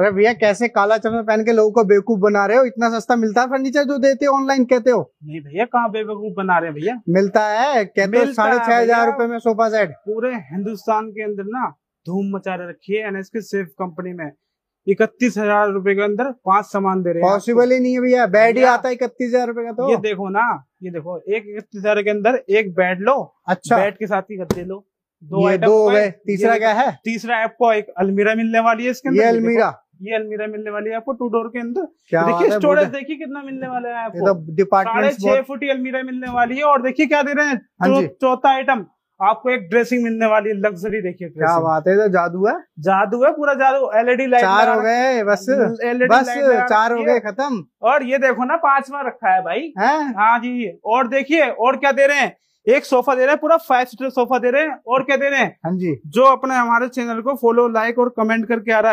अरे भैया कैसे काला चश्मा पहन के लोगों को बेवकूफ बना रहे हो इतना सस्ता मिलता है फर्नीचर जो देते हो ऑनलाइन कहते हो नहीं भैया कहाँ बेवकूफ बना रहे भैया मिलता है कहते हो साढ़े छह हजार रूपए में सोफा सेट पूरे हिंदुस्तान के अंदर ना धूम मचा रखी है एनएस के सेफ कंपनी में इकतीस हजार रूपए के अंदर पांच सामान दे रहे हैं पॉसिबल ही नहीं है भैया बेड ही आता है इकतीस हजार रूपए का तो ये देखो ना ये देखो एक इकतीस हजार के अंदर एक बेड लो अच्छा बेड के साथ ही गद्दे लो दो दो तीसरा क्या है तीसरा आपको एक अलमीरा मिलने वाली है इसके अंदर ये अलमीरा ये अलमीरा मिलने वाली है आपको टू डोर के अंदर देखिए स्टोरेज देखिए कितना मिलने वाला है तो आपको साढ़े छह फुट की अलमीरा मिलने वाली है और देखिए क्या दे रहे हैं हाँ चौथा आइटम आपको एक ड्रेसिंग मिलने वाली है लग्जरी देखिए क्या बात है तो जादू है जादू है पूरा जादू एलईडी लाइट चार हो गए बस एलईडी बस चार हो गए खत्म और ये देखो ना पांचवा रखा है भाई हाँ जी और देखिए और क्या दे रहे हैं एक सोफा दे रहे हैं पूरा फाइव सीटर सोफा दे रहे हैं और क्या दे रहे हैं हाँ जी जो अपने हमारे चैनल को फॉलो लाइक और कमेंट करके आ रहा है